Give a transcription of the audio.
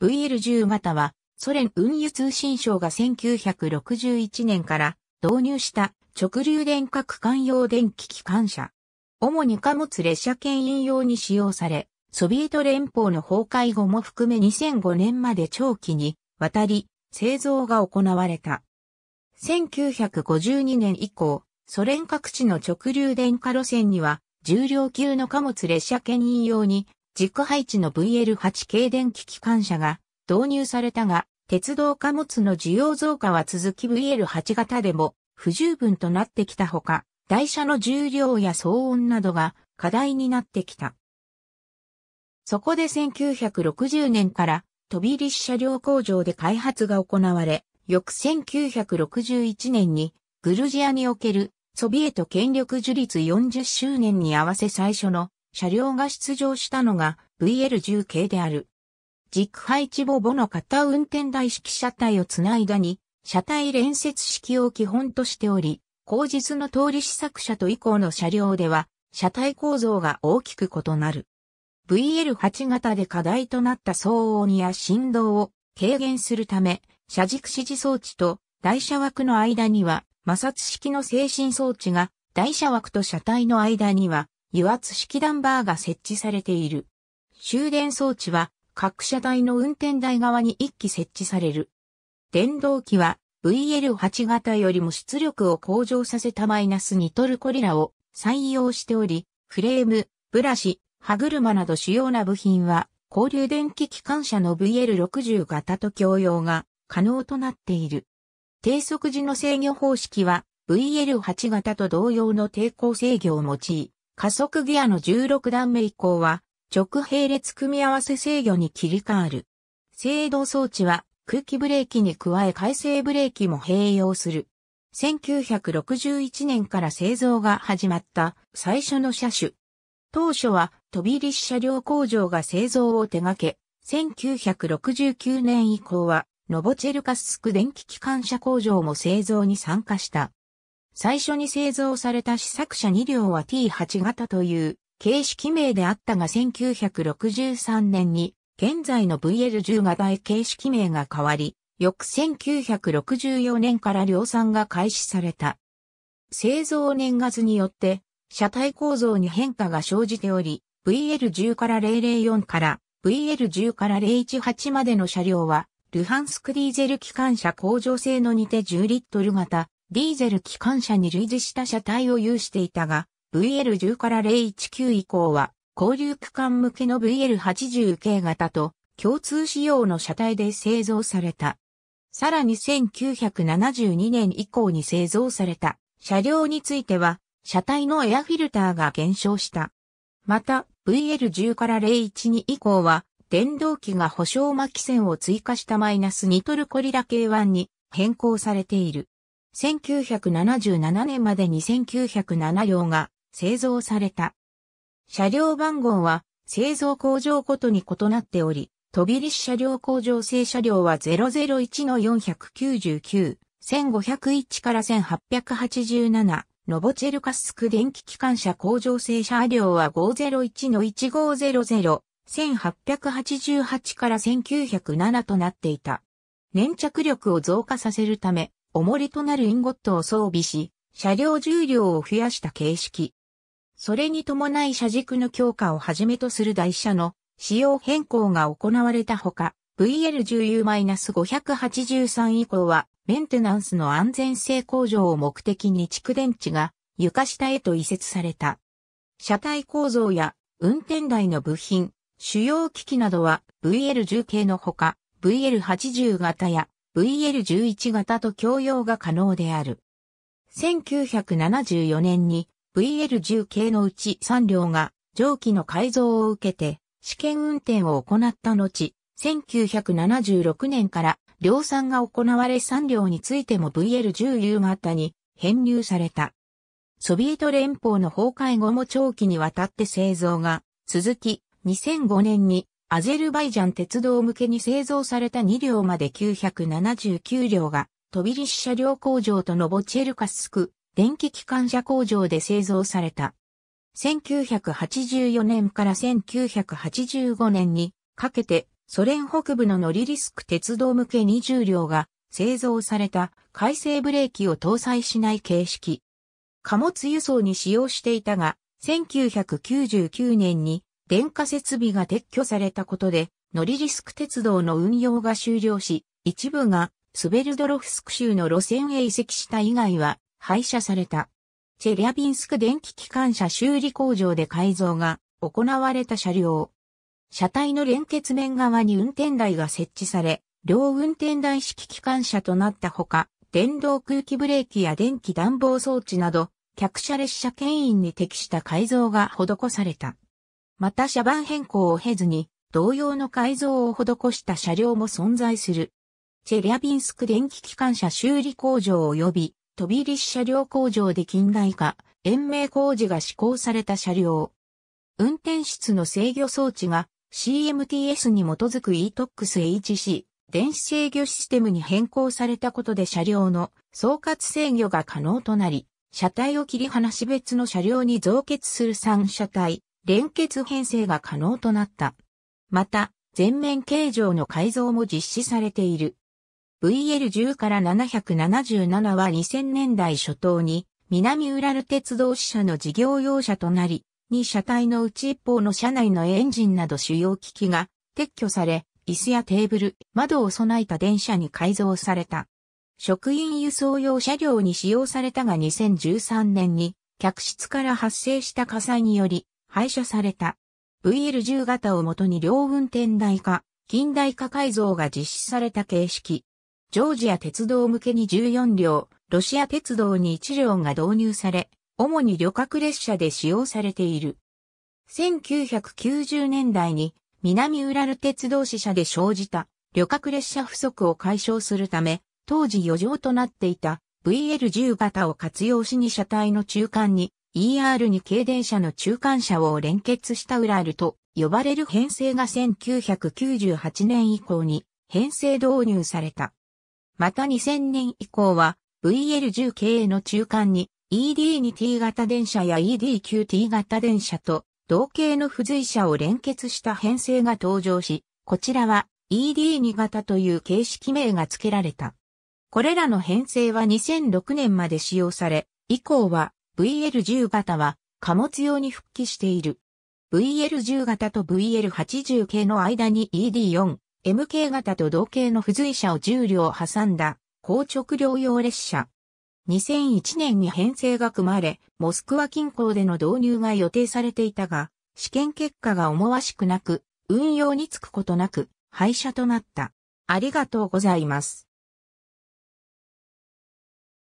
VL10 たは、ソ連運輸通信省が1961年から導入した直流電化区間用電気機関車。主に貨物列車牽引用に使用され、ソビエト連邦の崩壊後も含め2005年まで長期にわたり製造が行われた。1952年以降、ソ連各地の直流電化路線には重量級の貨物列車牽引用に軸配置の VL8 軽電気機関車が導入されたが、鉄道貨物の需要増加は続き VL8 型でも不十分となってきたほか、台車の重量や騒音などが課題になってきた。そこで1960年から飛び立車両工場で開発が行われ、翌1961年にグルジアにおけるソビエト権力樹立40周年に合わせ最初の車両が出場したのが VL10 系である。軸配置ボボの型運転台式車体をつないだに、車体連接式を基本としており、後日の通り試作車と以降の車両では、車体構造が大きく異なる。VL8 型で課題となった騒音や振動を軽減するため、車軸指示装置と台車枠の間には摩擦式の精神装置が、台車枠と車体の間には油圧式ダンバーが設置されている。終電装置は各車台の運転台側に1機設置される。電動機は VL8 型よりも出力を向上させたマイナスニトルコリラを採用しており、フレーム、ブラシ、歯車など主要な部品は、交流電気機関車の VL60 型と共用が可能となっている。低速時の制御方式は VL8 型と同様の抵抗制御を用い、加速ギアの16段目以降は、直並列組み合わせ制御に切り替わる。制動装置は空気ブレーキに加え回生ブレーキも併用する。1961年から製造が始まった最初の車種。当初は飛び立車両工場が製造を手掛け、1969年以降はノボチェルカスク電気機関車工場も製造に参加した。最初に製造された試作車2両は T8 型という形式名であったが1963年に現在の VL10 型へ形式名が変わり、翌1964年から量産が開始された。製造年月によって車体構造に変化が生じており、VL10 から004から VL10 から018までの車両は、ルハンスクリーゼル機関車工場製のにて10リットル型、ディーゼル機関車に類似した車体を有していたが、VL10 から019以降は、交流区間向けの VL80 系型と共通仕様の車体で製造された。さらに1972年以降に製造された車両については、車体のエアフィルターが減少した。また、VL10 から012以降は、電動機が保証巻き線を追加したマイナスニトルコリラ系1に変更されている。1977年までに1907両が製造された。車両番号は製造工場ごとに異なっており、飛び立車両工場製車両は001 499、1501から1887、ノボチェルカスク電気機関車工場製車両は501 1500、1888から1907となっていた。粘着力を増加させるため、重りとなるインゴットを装備し、車両重量を増やした形式。それに伴い車軸の強化をはじめとする台車の仕様変更が行われたほか、VL10U-583 以降は、メンテナンスの安全性向上を目的に蓄電池が床下へと移設された。車体構造や運転台の部品、主要機器などは VL10 系のほか、VL80 型や VL11 型と共用が可能である。1974年に VL10 系のうち3両が蒸気の改造を受けて試験運転を行った後、1976年から量産が行われ3両についても VL10U 型に編入された。ソビエト連邦の崩壊後も長期にわたって製造が続き、2005年にアゼルバイジャン鉄道向けに製造された2両まで979両が、飛び立車両工場とノボチェルカスク、電気機関車工場で製造された。1984年から1985年にかけてソ連北部のノリリスク鉄道向け20両が製造された回生ブレーキを搭載しない形式。貨物輸送に使用していたが、1999年に電化設備が撤去されたことで、ノリリスク鉄道の運用が終了し、一部がスベルドロフスク州の路線へ移籍した以外は廃車された。チェリャビンスク電気機関車修理工場で改造が行われた車両。車体の連結面側に運転台が設置され、両運転台式機関車となったほか、電動空気ブレーキや電気暖房装置など、客車列車牽引に適した改造が施された。また車番変更を経ずに、同様の改造を施した車両も存在する。チェリャビンスク電気機関車修理工場及び、飛び立車両工場で近代化、延命工事が施行された車両。運転室の制御装置が CMTS に基づく ETOX-HC 電子制御システムに変更されたことで車両の総括制御が可能となり、車体を切り離し別の車両に増結する3車体、連結編成が可能となった。また、全面形状の改造も実施されている。VL10 から777は2000年代初頭に南ウラル鉄道支社の事業用車となり、2車体のうち一方の車内のエンジンなど主要機器が撤去され、椅子やテーブル、窓を備えた電車に改造された。職員輸送用車両に使用されたが2013年に客室から発生した火災により廃車された。VL10 型をもとに両運転台化、近代化改造が実施された形式。ジョージア鉄道向けに14両、ロシア鉄道に1両が導入され、主に旅客列車で使用されている。1990年代に南ウラル鉄道支社で生じた旅客列車不足を解消するため、当時余剰となっていた VL10 型を活用しに車体の中間に ER に軽電車の中間車を連結したウラルと呼ばれる編成が1998年以降に編成導入された。また2000年以降は VL10 系の中間に ED2T 型電車や ED9T 型電車と同型の付随車を連結した編成が登場し、こちらは ED2 型という形式名が付けられた。これらの編成は2006年まで使用され、以降は VL10 型は貨物用に復帰している。VL10 型と VL80 系の間に ED4、MK 型と同系の付随車を10両挟んだ、硬直量用列車。2001年に編成が組まれ、モスクワ近郊での導入が予定されていたが、試験結果が思わしくなく、運用につくことなく、廃車となった。ありがとうございます。